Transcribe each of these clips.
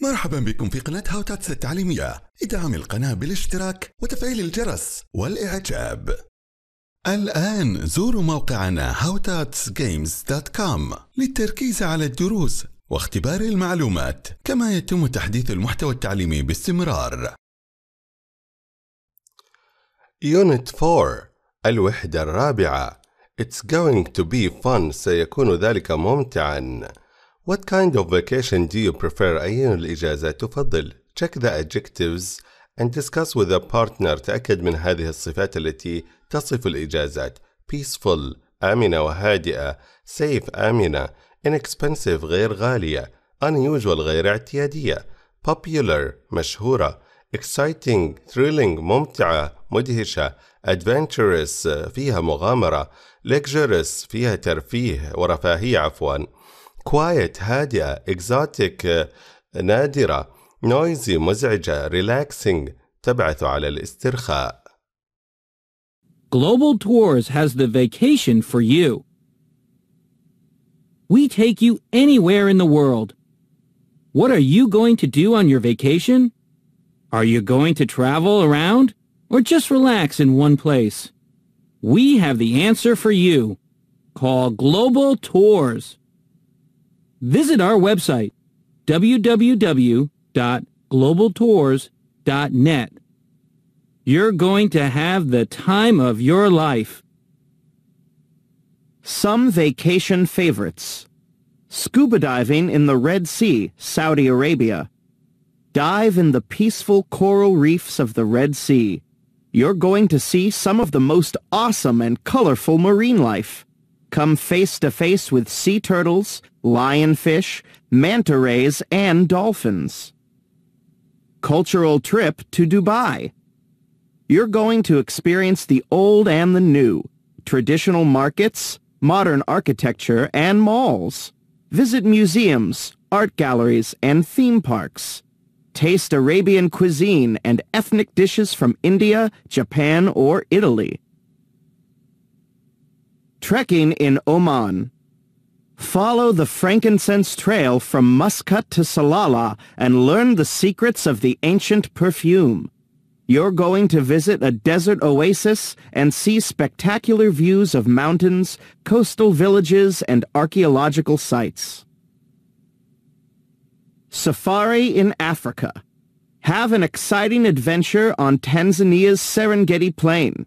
مرحبا بكم في قناة هاوتاتس التعليمية ادعم القناة بالاشتراك وتفعيل الجرس والإعجاب الآن زوروا موقعنا howtatsgames.com للتركيز على الدروس واختبار المعلومات كما يتم تحديث المحتوى التعليمي باستمرار Unit 4 الوحدة الرابعة It's going to be fun سيكون ذلك ممتعاً What kind of vacation do you prefer? أي الإجازة تفضل؟ Check the adjectives and discuss with a partner. تأكد من هذه الصفات التي تصف الإجازات. Peaceful آمنة وهادئة. Safe آمنة. Inexpensive غير غالية. Unusual غير اعتيادية. Popular مشهورة. Exciting thrilling ممتعة مدهشة. Adventurous فيها مغامرة. Luxurious فيها ترفيه ورفاهية عفواً. quiet هادئة exotic نادرة noisy مزعجة relaxing تبعث على الاسترخاء Global Tours has the vacation for you. We take you anywhere in the world. What are you going to do on your vacation? Are you going to travel around or just relax in one place? We have the answer for you. Call Global Tours visit our website, www.globaltours.net. You're going to have the time of your life. Some vacation favorites. Scuba diving in the Red Sea, Saudi Arabia. Dive in the peaceful coral reefs of the Red Sea. You're going to see some of the most awesome and colorful marine life. Come face to face with sea turtles, lionfish, manta rays, and dolphins. Cultural trip to Dubai. You're going to experience the old and the new, traditional markets, modern architecture, and malls. Visit museums, art galleries, and theme parks. Taste Arabian cuisine and ethnic dishes from India, Japan, or Italy. Trekking in Oman Follow the frankincense trail from Muscat to Salalah and learn the secrets of the ancient perfume. You're going to visit a desert oasis and see spectacular views of mountains, coastal villages, and archaeological sites. Safari in Africa. Have an exciting adventure on Tanzania's Serengeti Plain.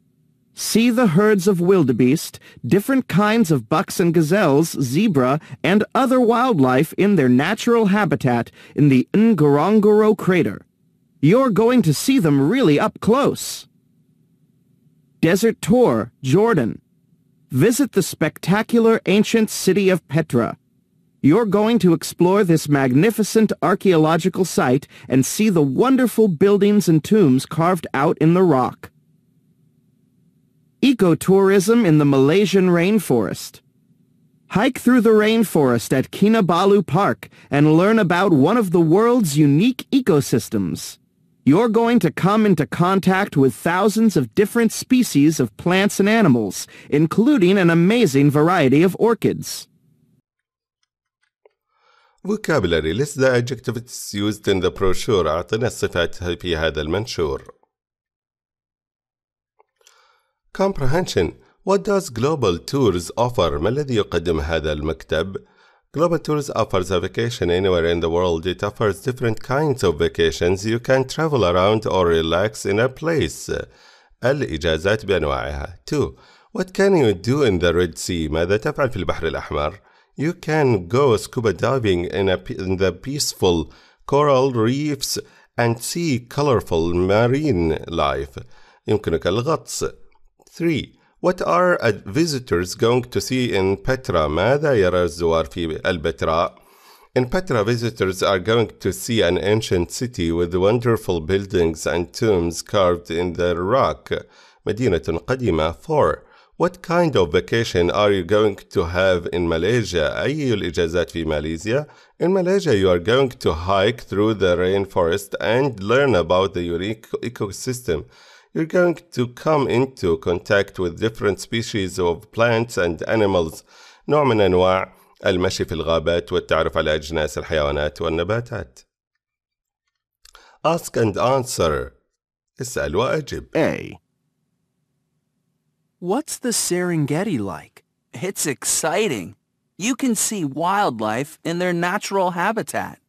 See the herds of wildebeest, different kinds of bucks and gazelles, zebra, and other wildlife in their natural habitat in the Ngorongoro crater. You're going to see them really up close. Desert Tour, Jordan. Visit the spectacular ancient city of Petra. You're going to explore this magnificent archaeological site and see the wonderful buildings and tombs carved out in the rock. Ecotourism in the Malaysian Rainforest. Hike through the rainforest at Kinabalu Park and learn about one of the world's unique ecosystems. You're going to come into contact with thousands of different species of plants and animals, including an amazing variety of orchids. Vocabulary list the adjectives used in the brochure Comprehension What does Global Tours offer؟ ما الذي يقدم هذا المكتب؟ Global Tours offers a vacation anywhere in the world. It offers different kinds of vacations. You can travel around or relax in a place. الإجازات بأنواعها. 2. What can you do in the Red Sea? ماذا تفعل في البحر الأحمر؟ You can go scuba diving in, a, in the peaceful coral reefs and see colorful marine life. يمكنك الغطس. 3. What are visitors going to see in Petra? ماذا يرى الزوار في البتراء? In Petra, visitors are going to see an ancient city with wonderful buildings and tombs carved in the rock. مدينة قديمة 4. What kind of vacation are you going to have in Malaysia? أي الإجازات في ماليزيا? In Malaysia, you are going to hike through the rainforest and learn about the unique ecosystem you're going to come into contact with different species of plants and animals نوع من أنواع المشي في الغابات والتعرف على أجناس الحيوانات والنباتات Ask and answer اسأل وأجب A What's the Serengeti like? It's exciting. You can see wildlife in their natural habitat.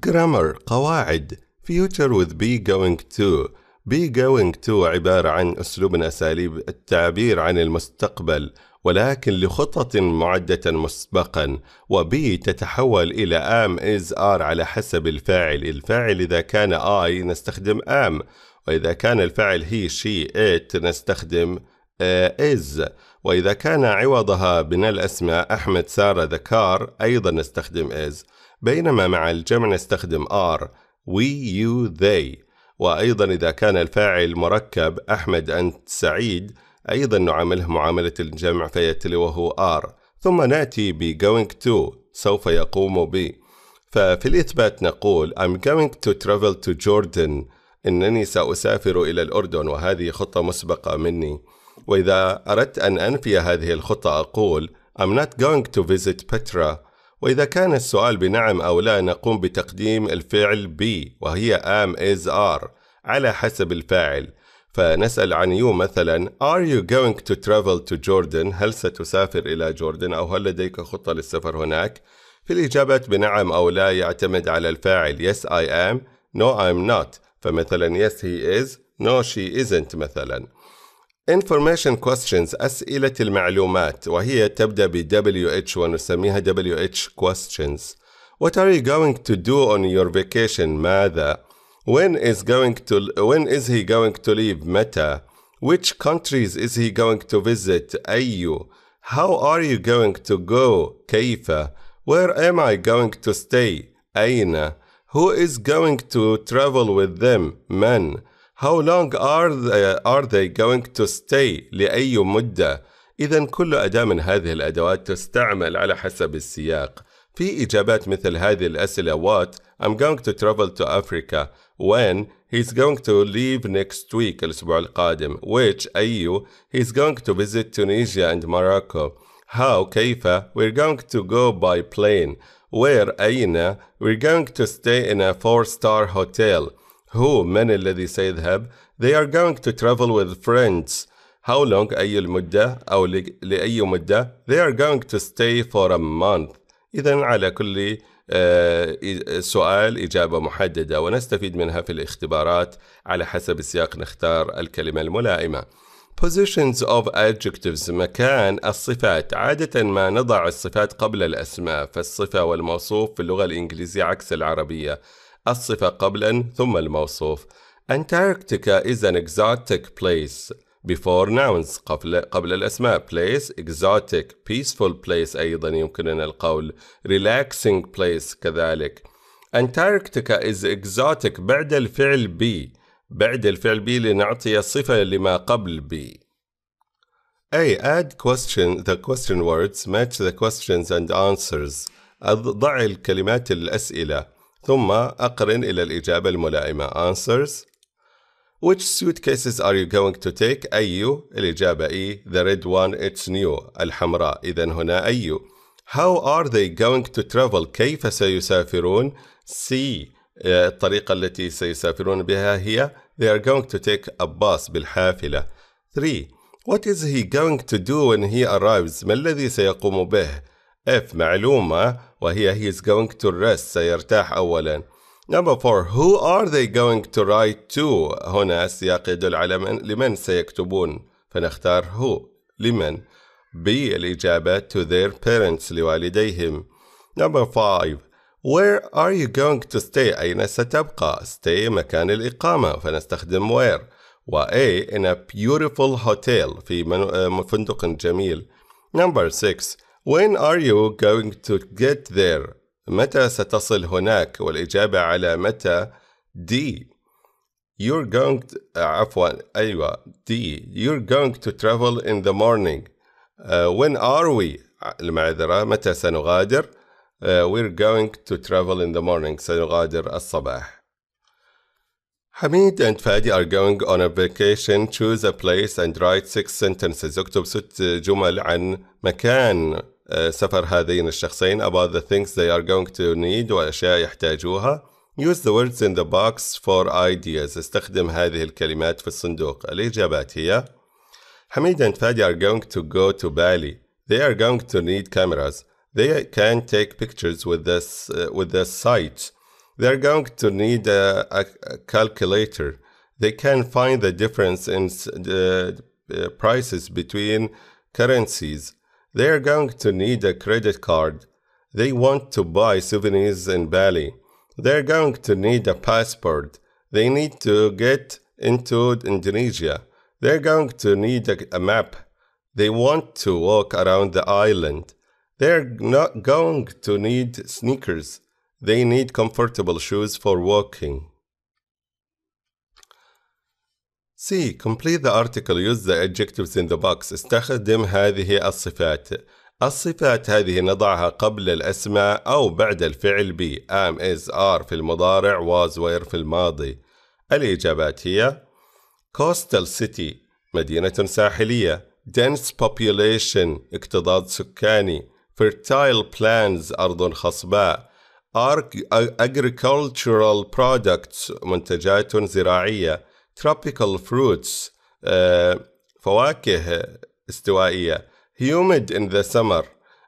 grammar قواعد future with be going to be going to عبارة عن أسلوب من أساليب التعبير عن المستقبل ولكن لخطط معدة مسبقا وبي تتحول إلى am is are على حسب الفاعل الفاعل إذا كان I نستخدم am وإذا كان الفاعل he she it نستخدم آه، is وإذا كان عوضها من الأسماء أحمد سارة ذكار أيضا نستخدم is بينما مع الجمع نستخدم are we you they وأيضا إذا كان الفاعل مركب أحمد أنت سعيد أيضا نعامله معاملة الجمع فيتلي وهو are ثم نأتي ب going to سوف يقوم ب ففي الإثبات نقول I'm going to travel to Jordan إنني سأسافر إلى الأردن وهذه خطة مسبقة مني وإذا أردت أن أنفي هذه الخطة أقول I'm not going to visit Petra وإذا كان السؤال بنعم أو لا نقوم بتقديم الفعل be وهي am is are على حسب الفاعل فنسأل عن يو مثلا Are you going to travel to Jordan؟ هل ستسافر إلى جوردن أو هل لديك خطة للسفر هناك؟ في الإجابات بنعم أو لا يعتمد على الفاعل Yes I am No I'm not فمثلا Yes he is No she isn't مثلا Information questions أسئلة المعلومات وهي تبدأ ب WH ونسميها WH questions. What are you going to do on your vacation? ماذا? When is going to when is he going to leave? متى? Which countries is he going to visit? أي? How are you going to go? كيف? Where am I going to stay? أين? Who is going to travel with them? من? How long are they, are they going to stay لأي مدة؟ إذا كل أداة من هذه الأدوات تستعمل على حسب السياق في إجابات مثل هذه الأسئلة what I'm going to travel to Africa when he's going to leave next week الأسبوع القادم which أي he's going to visit Tunisia and Morocco how كيف we're going to go by plane where أين we're going to stay in a four star hotel Who من الذي سيذهب They are going to travel with friends How long أي المدة أو لأي مدة They are going to stay for a month إذا على كل آه، سؤال إجابة محددة ونستفيد منها في الاختبارات على حسب السياق نختار الكلمة الملائمة positions of adjectives مكان الصفات عادة ما نضع الصفات قبل الأسماء فالصفة والموصوف في اللغة الإنجليزية عكس العربية الصفة قبلا ثم الموصوف Antarctica is an exotic place before nouns قبل, قبل الأسماء place exotic peaceful place أيضا يمكننا القول relaxing place كذلك Antarctica is exotic بعد الفعل be بعد الفعل be لنعطي صفة لما قبل be أي add question the question words match the questions and answers ضع الكلمات الأسئلة ثم أقرن إلى الإجابة الملائمة answers Which suitcases are you going to take أي الإجابة E the red one it's new الحمراء إذا هنا أي How are they going to travel كيف سيسافرون C الطريقة التي سيسافرون بها هي They are going to take a bus بالحافلة 3 What is he going to do when he arrives ما الذي سيقوم به If معلومة وهي he's going to rest سيرتاح أولا Number four, who are they going to write to? هنا السياق يدل على من لمن سيكتبون فنختار who لمن B الإجابة to their parents لوالديهم Number five, where are you going to stay? أين ستبقى? stay مكان الإقامة فنستخدم where و A in a beautiful hotel في فندق جميل Number six, وين are you going to get there؟ متى ستصل هناك؟ والإجابة على متى D. You're going to, عفوا أيوة D. You're going to travel in the morning. Uh, when are we؟ المعذرة متى سنغادر؟ uh, We're going to travel in the morning. سنغادر الصباح. Hamid and Fadi are going on a vacation. Choose a place and write six sentences. اكتب ست جمل عن مكان سفر هذين الشخصين about the things they are going to need والأشياء يحتاجوها use the words in the box for ideas استخدم هذه الكلمات في الصندوق الإجابات هي حميد and Fadi are going to go to Bali they are going to need cameras they can take pictures with this uh, with the site they are going to need a, a, a calculator they can find the difference in the uh, uh, prices between currencies they're going to need a credit card. They want to buy souvenirs in Bali. They're going to need a passport. They need to get into Indonesia. They're going to need a, a map. They want to walk around the island. They're not going to need sneakers. They need comfortable shoes for walking. C. Complete the article use the adjectives in the box استخدم هذه الصفات الصفات هذه نضعها قبل الأسماء أو بعد الفعل be am is are في المضارع was were في الماضي الإجابات هي Coastal City مدينة ساحلية dense population اكتضاد سكاني fertile plants أرض خصباء agricultural products منتجات زراعية tropical fruits uh, فواكه استوائية humid in the summer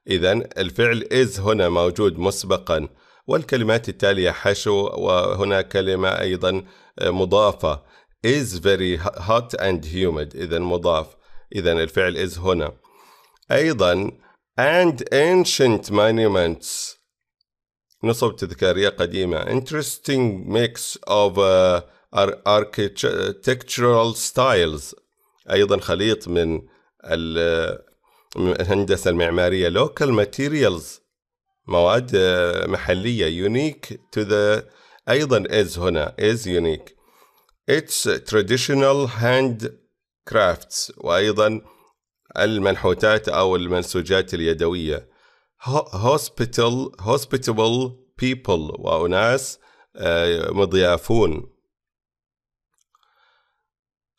إذا الفعل is هنا موجود مسبقا والكلمات التالية حشو وهنا كلمة أيضا uh, مضافة is very hot and humid إذا مضاف إذا الفعل is هنا أيضا and ancient monuments نصب تذكارية قديمة interesting mix of uh, architectural styles ايضا خليط من الهندسه المعماريه local materials مواد محليه unique to the ايضا is هنا is unique its traditional hand crafts وايضا المنحوتات او المنسوجات اليدويه hospital hospitable people واناس مضيافون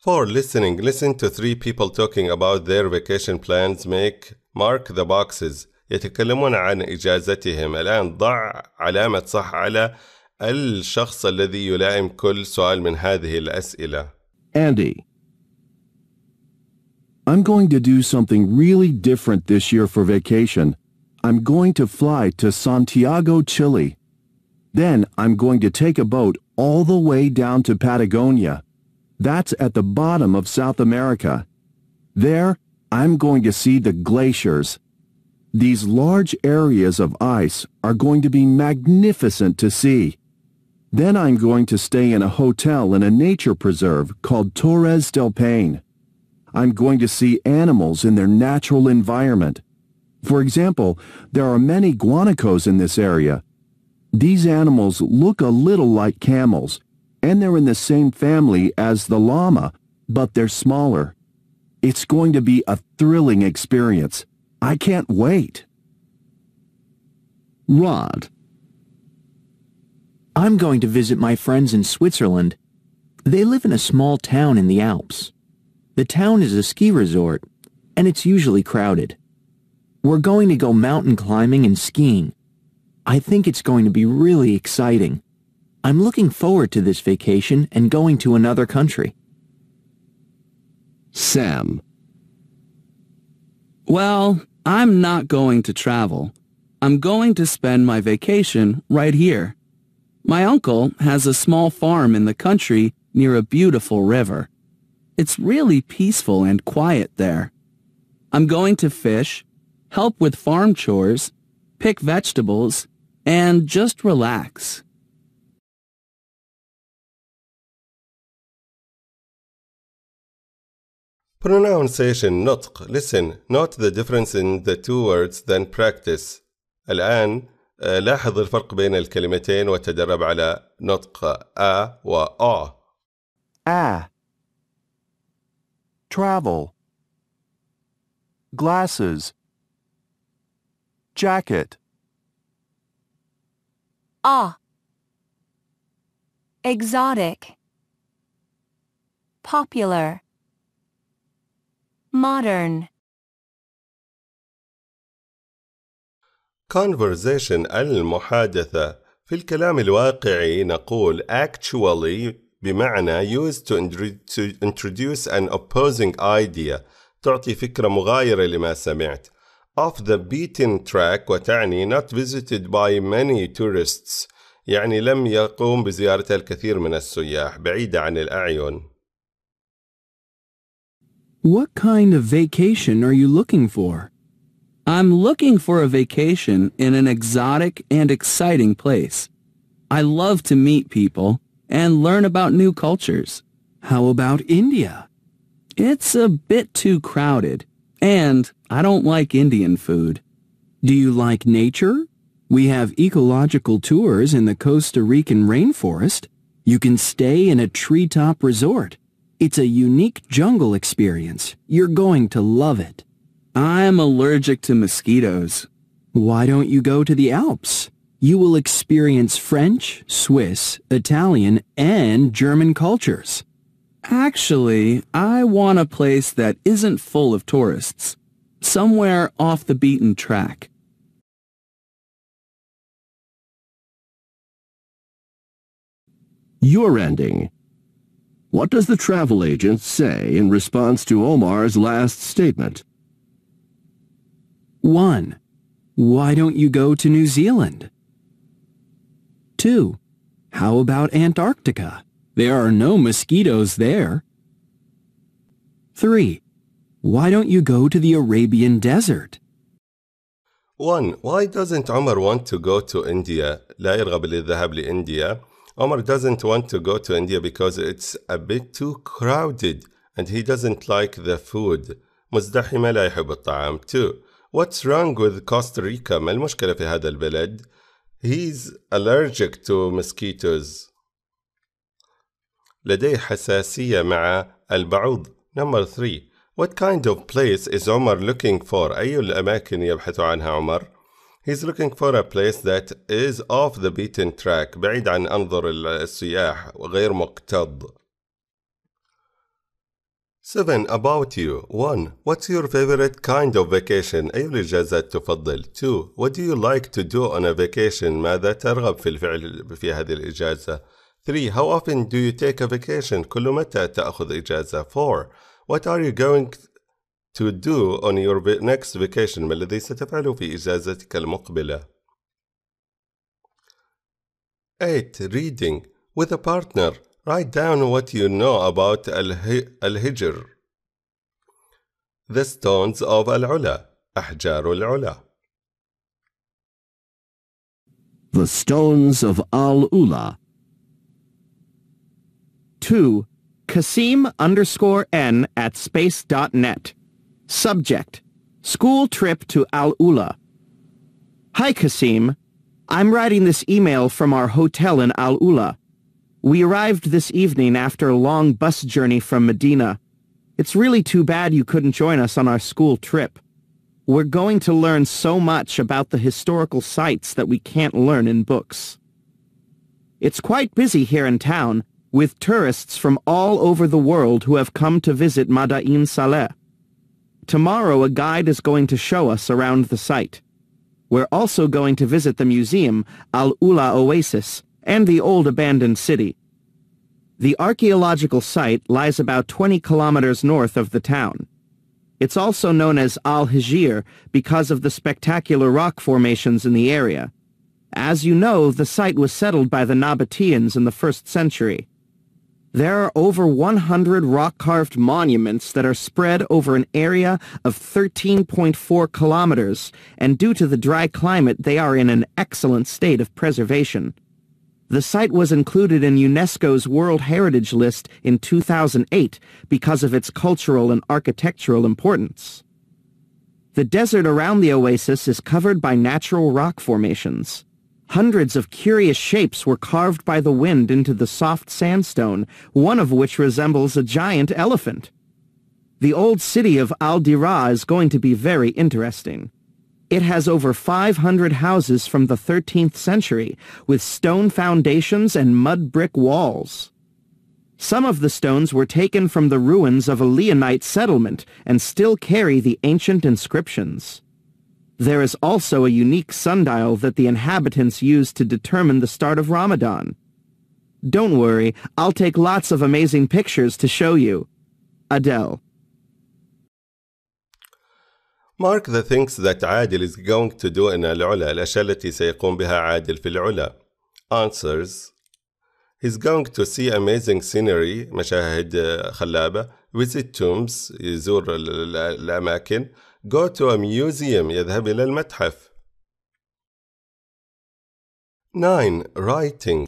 For listening, listen to three people talking about their vacation plans. Make mark the boxes. يتكلمون عن إجازتهم. الآن ضع علامة صح على الشخص الذي يلائم كل سؤال من هذه الأسئلة. Andy, I'm going to do something really different this year for vacation. I'm going to fly to Santiago, Chile. Then I'm going to take a boat all the way down to Patagonia. That's at the bottom of South America. There, I'm going to see the glaciers. These large areas of ice are going to be magnificent to see. Then I'm going to stay in a hotel in a nature preserve called Torres del Paine. I'm going to see animals in their natural environment. For example, there are many guanacos in this area. These animals look a little like camels, and they're in the same family as the llama, but they're smaller. It's going to be a thrilling experience. I can't wait. Rod I'm going to visit my friends in Switzerland. They live in a small town in the Alps. The town is a ski resort, and it's usually crowded. We're going to go mountain climbing and skiing. I think it's going to be really exciting. I'm looking forward to this vacation and going to another country. Sam. Well, I'm not going to travel. I'm going to spend my vacation right here. My uncle has a small farm in the country near a beautiful river. It's really peaceful and quiet there. I'm going to fish, help with farm chores, pick vegetables, and just relax. pronunciation نطق listen note the difference in the two words then practice الآن لاحظ الفرق بين الكلمتين وتدرب على نطق أ و أ آ Travel Glasses Jacket آ Exotic Popular modern conversation المحادثة في الكلام الواقعي نقول actually بمعنى used to introduce an opposing idea تعطي فكرة مغايرة لما سمعت off the beaten track وتعني not visited by many tourists يعني لم يقوم بزيارتها الكثير من السياح بعيدة عن الأعين What kind of vacation are you looking for? I'm looking for a vacation in an exotic and exciting place. I love to meet people and learn about new cultures. How about India? It's a bit too crowded, and I don't like Indian food. Do you like nature? We have ecological tours in the Costa Rican rainforest. You can stay in a treetop resort. It's a unique jungle experience. You're going to love it. I'm allergic to mosquitoes. Why don't you go to the Alps? You will experience French, Swiss, Italian, and German cultures. Actually, I want a place that isn't full of tourists. Somewhere off the beaten track. Your ending. What does the travel agent say in response to Omar's last statement? 1. Why don't you go to New Zealand? 2. How about Antarctica? There are no mosquitoes there. 3. Why don't you go to the Arabian Desert? 1. Why doesn't Omar want to go to India? لا يرغب للذهاب لإنديا. Omar doesn't want to go to India because it's a bit too crowded and he doesn't like the food. مزدحمة لا يحب الطعام too. What's wrong with Costa Rica؟ ما المشكلة في هذا البلد؟ He's allergic to mosquitoes. لديه حساسية مع البعوض. Number 3. What kind of place is Omar looking for؟ أي الأماكن يبحث عنها عمر؟ He's looking for a place that is off the beaten track بعيد عن أنظر السياح غير مكتظ. 7. About you 1. What's your favorite kind of vacation؟ أي الإجازات تفضل؟ 2. What do you like to do on a vacation؟ ماذا ترغب في الفعل في هذه الإجازة؟ 3. How often do you take a vacation؟ كل متى تأخذ إجازة؟ 4. What are you going to do on your next vacation ما الذي ستفعله في إجازتك المقبلة 8. Reading With a partner, write down what you know about Al-Hijr The stones of Al-Ula أحجار العلا The stones of Al-Ula 2. Kasim underscore N at space dot net. Subject, School Trip to Al-Ula. Hi, Kasim. I'm writing this email from our hotel in Al-Ula. We arrived this evening after a long bus journey from Medina. It's really too bad you couldn't join us on our school trip. We're going to learn so much about the historical sites that we can't learn in books. It's quite busy here in town, with tourists from all over the world who have come to visit Madain Saleh. Tomorrow a guide is going to show us around the site. We're also going to visit the museum, Al-Ula Oasis, and the old abandoned city. The archaeological site lies about 20 kilometers north of the town. It's also known as Al-Hijir because of the spectacular rock formations in the area. As you know, the site was settled by the Nabateans in the first century. There are over 100 rock-carved monuments that are spread over an area of 13.4 kilometers, and due to the dry climate, they are in an excellent state of preservation. The site was included in UNESCO's World Heritage List in 2008 because of its cultural and architectural importance. The desert around the oasis is covered by natural rock formations. Hundreds of curious shapes were carved by the wind into the soft sandstone, one of which resembles a giant elephant. The old city of al Dira is going to be very interesting. It has over 500 houses from the 13th century, with stone foundations and mud brick walls. Some of the stones were taken from the ruins of a Leonite settlement and still carry the ancient inscriptions. There is also a unique sundial that the inhabitants use to determine the start of Ramadan. Don't worry, I'll take lots of amazing pictures to show you. Adele. Mark the things that Adil is going to do in Al-Ula, الأشياء التي سيقوم بها عادل في العلا. Answers. He's going to see amazing scenery, مشاهد خلابة, visit tombs, يزور الأماكن, Go to a museum يذهب إلى المتحف 9. Writing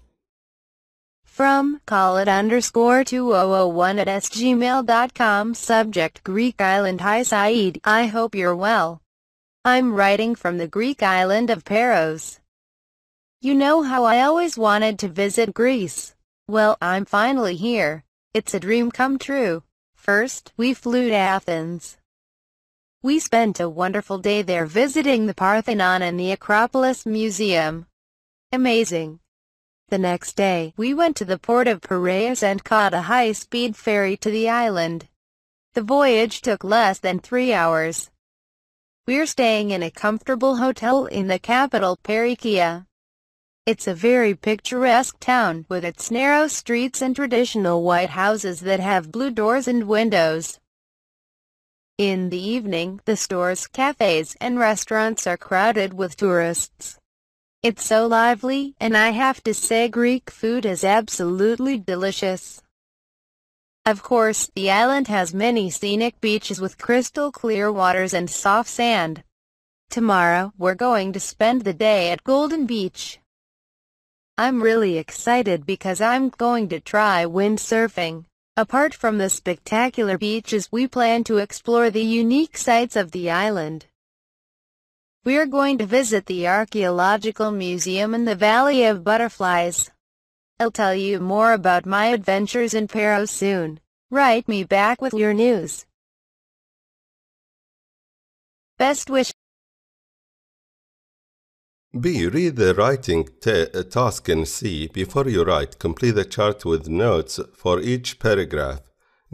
From it underscore 2001 at sgmail.com Subject Greek Island Hi Saeed, I hope you're well. I'm writing from the Greek island of Paros. You know how I always wanted to visit Greece. Well, I'm finally here. It's a dream come true. First, we flew to Athens. We spent a wonderful day there visiting the Parthenon and the Acropolis Museum. Amazing. The next day, we went to the port of Piraeus and caught a high-speed ferry to the island. The voyage took less than three hours. We're staying in a comfortable hotel in the capital Perikia. It's a very picturesque town, with its narrow streets and traditional white houses that have blue doors and windows. In the evening, the stores, cafes and restaurants are crowded with tourists. It's so lively, and I have to say Greek food is absolutely delicious. Of course, the island has many scenic beaches with crystal clear waters and soft sand. Tomorrow, we're going to spend the day at Golden Beach. I'm really excited because I'm going to try windsurfing. Apart from the spectacular beaches we plan to explore the unique sights of the island. We're going to visit the Archaeological Museum in the Valley of Butterflies. I'll tell you more about my adventures in Paro soon. Write me back with your news. Best wishes. B. Read the writing uh, task in C before you write. Complete the chart with notes for each paragraph.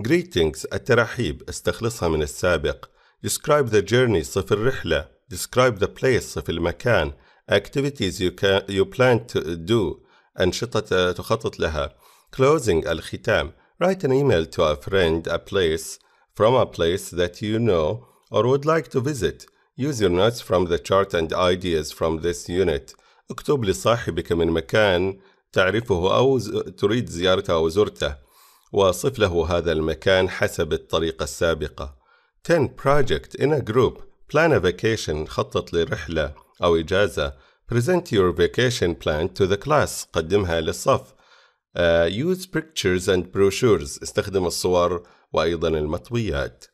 Greetings الترحيب استخلصها من السابق. Describe the journey صف الرحلة. Describe the place صف المكان. Activities you, can, you plan to do. أنشطة uh, تخطط لها. Closing الختام. Write an email to a friend, a place, from a place that you know or would like to visit. your notes from the chart and ideas from this unit اكتب لصاحبك من مكان تعرفه أو تريد زيارته أو زرته وصف له هذا المكان حسب الطريقة السابقة 10 project in a group plan a vacation خطط لرحلة أو إجازة present your vacation plan to the class قدمها للصف uh, use pictures and brochures استخدم الصور وأيضا المطويات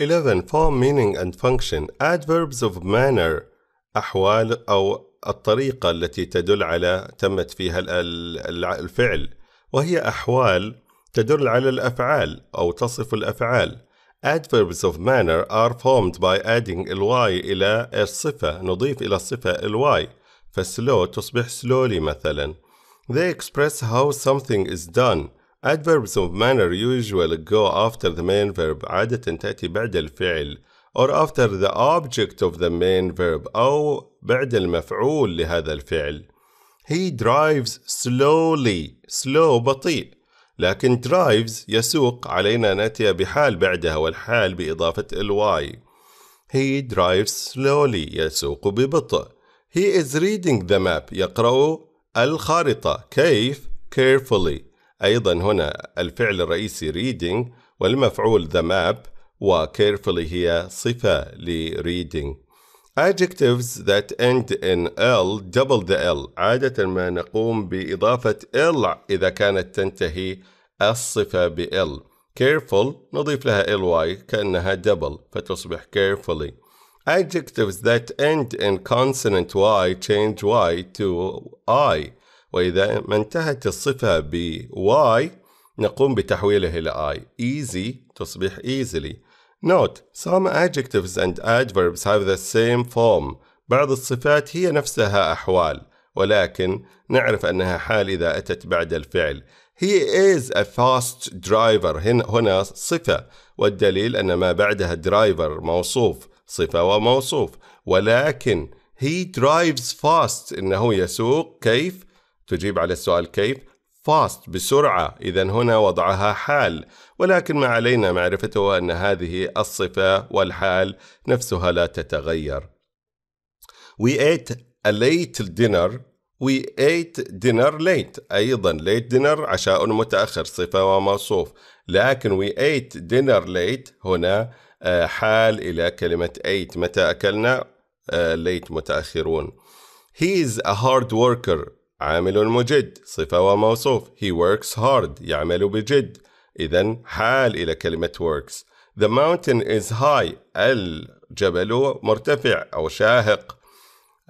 11. Form, meaning and function. Adverbs of manner. أحوال أو الطريقة التي تدل على تمت فيها الفعل وهي أحوال تدل على الأفعال أو تصف الأفعال Adverbs of manner are formed by adding ly إلى الصفة نضيف إلى الصفة ly فslow تصبح slowly مثلا They express how something is done Adverbs of manner usually go after the main verb عادة تأتي بعد الفعل or after the object of the main verb أو بعد المفعول لهذا الفعل. He drives slowly. Slow بطيء. لكن drives يسوق علينا نأتي بحال بعدها والحال بإضافة ly. He drives slowly. يسوق ببطء. He is reading the map. يقرأ الخارطة. كيف? Carefully. أيضا هنا الفعل الرئيسي reading والمفعول the map و carefully هي صفة ل reading. Adjectives that end in L double the L عادة ما نقوم بإضافة L إذا كانت تنتهي الصفة ب L. Careful نضيف لها ly كأنها double فتصبح carefully. Adjectives that end in consonant y change y to i وإذا ما انتهت الصفة ب y نقوم بتحويله إلى I. Easy تصبح easily. Note, some adjectives and adverbs have the same form. بعض الصفات هي نفسها أحوال، ولكن نعرف أنها حال إذا أتت بعد الفعل. He is a fast driver. هنا صفة، والدليل أن ما بعدها driver موصوف، صفة وموصوف، ولكن he drives fast إنه يسوق كيف؟ تجيب على السؤال كيف fast بسرعة إذا هنا وضعها حال ولكن ما علينا معرفته أن هذه الصفة والحال نفسها لا تتغير We ate a late dinner We ate dinner late أيضا late dinner عشاء متأخر صفة وموصوف لكن we ate dinner late هنا آه، حال إلى كلمة ate متى أكلنا آه، late متأخرون He is a hard worker عامل مجد صفة وموصوف he works hard يعمل بجد إذا حال إلى كلمة works the mountain is high الجبل مرتفع أو شاهق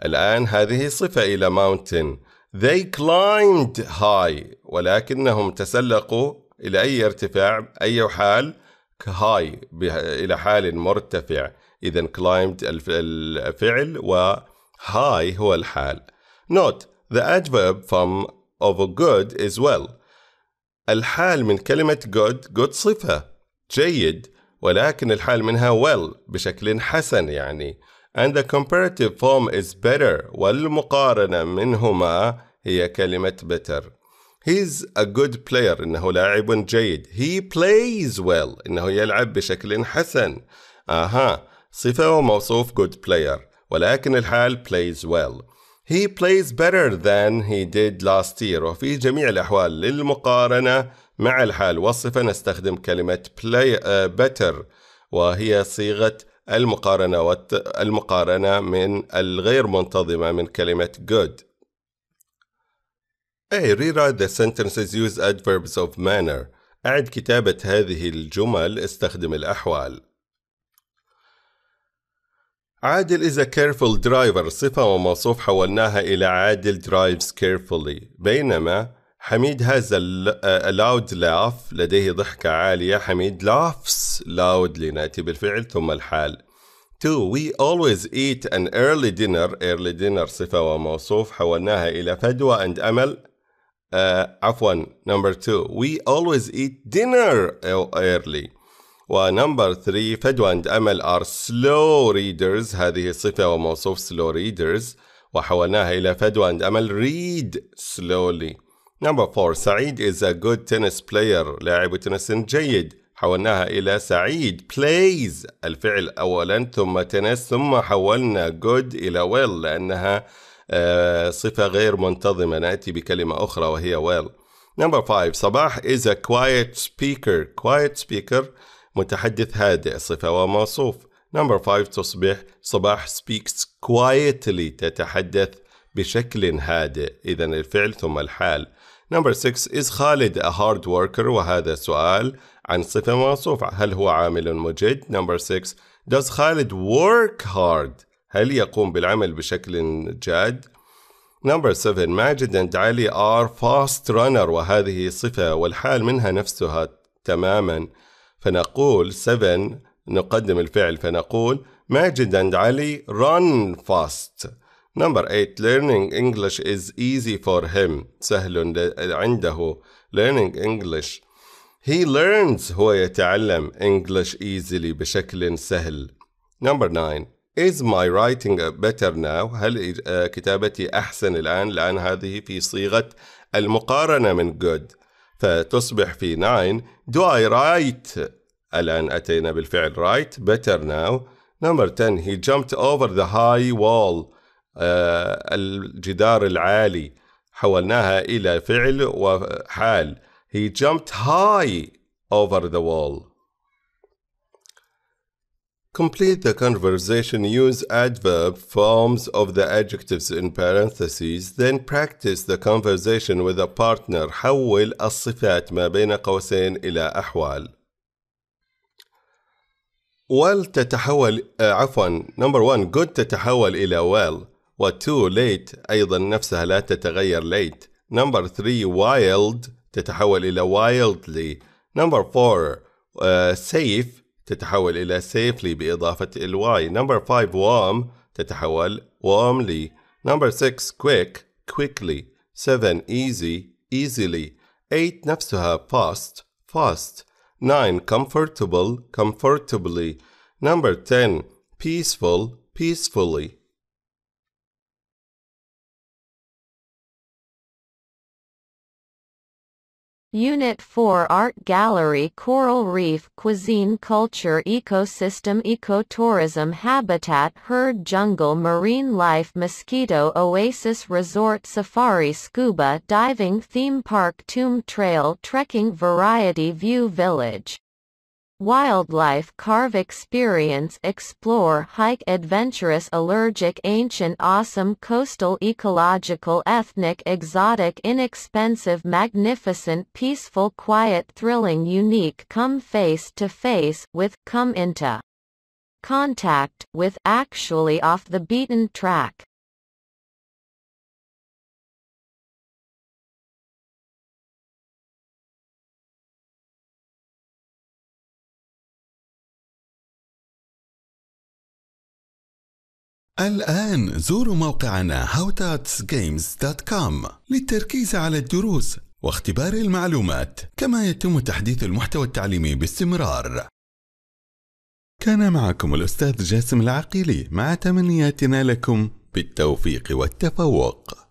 الآن هذه صفة إلى mountain they climbed high ولكنهم تسلقوا إلى أي ارتفاع أي حال high إلى حال مرتفع إذا climbed الفعل و high هو الحال note The adverb from of a good is well. الحال من كلمة good good صفة جيد ولكن الحال منها well بشكل حسن يعني and the comparative form is better والمقارنة منهما هي كلمة better he's a good player إنه لاعب جيد he plays well إنه يلعب بشكل حسن أها صفة وموصوف good player ولكن الحال plays well He plays better than he did last year وفي جميع الأحوال للمقارنة مع الحال والصفة نستخدم كلمة play uh, better وهي صيغة المقارنة والت... المقارنة من الغير منتظمة من كلمة good. أي rewrite the sentences use adverbs of manner. أعد كتابة هذه الجمل استخدم الأحوال. عادل is a careful driver صفة وموصوف حولناها إلى عادل drives carefully بينما حميد has a, loud laugh لديه ضحكة عالية حميد laughs loudly نأتي بالفعل ثم الحال 2. We always eat an early dinner early dinner صفة وموصوف حولناها إلى فدوى and أمل uh, عفوا number 2 We always eat dinner early ونمبر 3 فدوى اند امل ار سلو ريدرز هذه صفة وموصوف سلو ريدرز وحولناها إلى فدوى اند امل ريد slowly نمبر 4 سعيد is a good tennis player لاعب تنس جيد حولناها إلى سعيد plays الفعل أولا ثم تنس ثم حولنا good إلى well لأنها آه، صفة غير منتظمة نأتي بكلمة أخرى وهي well نمبر 5 صباح is a quiet speaker quiet speaker متحدث هادئ صفة وموصوف نمبر 5 تصبح صباح سبيكس كوايتلي تتحدث بشكل هادئ إذا الفعل ثم الحال نمبر 6 is خالد a hard worker وهذا سؤال عن صفة موصوفة هل هو عامل مجد نمبر 6 does خالد work hard هل يقوم بالعمل بشكل جاد نمبر 7 ماجد and علي are fast runner وهذه صفة والحال منها نفسها تماماً فنقول 7 نقدم الفعل فنقول ماجد and علي run fast Number 8 learning English is easy for him سهل عنده learning English He learns هو يتعلم English easily بشكل سهل Number 9 Is my writing better now هل كتابتي أحسن الآن الآن هذه في صيغة المقارنة من good فتصبح في 9 do I write الآن أتينا بالفعل write better now number 10 he jumped over the high wall آه الجدار العالي حولناها إلى فعل وحال he jumped high over the wall Complete the conversation, use adverb forms of the adjectives in parentheses, then practice the conversation with a partner. حول الصفات ما بين قوسين إلى أحوال. Well تتحول عفوا number one good تتحول إلى well و too late أيضا نفسها لا تتغير late number three wild تتحول إلى wildly number four uh, safe تتحول إلى safely بإضافة الواي number 5 warm تتحول warmly number 6 quick quickly 7 easy easily 8 نفسها fast fast 9 comfortable comfortably number 10 peaceful peacefully Unit 4 Art Gallery Coral Reef Cuisine Culture Ecosystem Ecotourism Habitat Herd Jungle Marine Life Mosquito Oasis Resort Safari Scuba Diving Theme Park Tomb Trail Trekking Variety View Village Wildlife Carve Experience Explore Hike Adventurous Allergic Ancient Awesome Coastal Ecological Ethnic Exotic Inexpensive Magnificent Peaceful Quiet Thrilling Unique Come face to face with Come into contact with actually off the beaten track الآن زوروا موقعنا howtatsgames.com للتركيز على الدروس واختبار المعلومات كما يتم تحديث المحتوى التعليمي باستمرار كان معكم الأستاذ جاسم العقيلي مع تمنياتنا لكم بالتوفيق والتفوق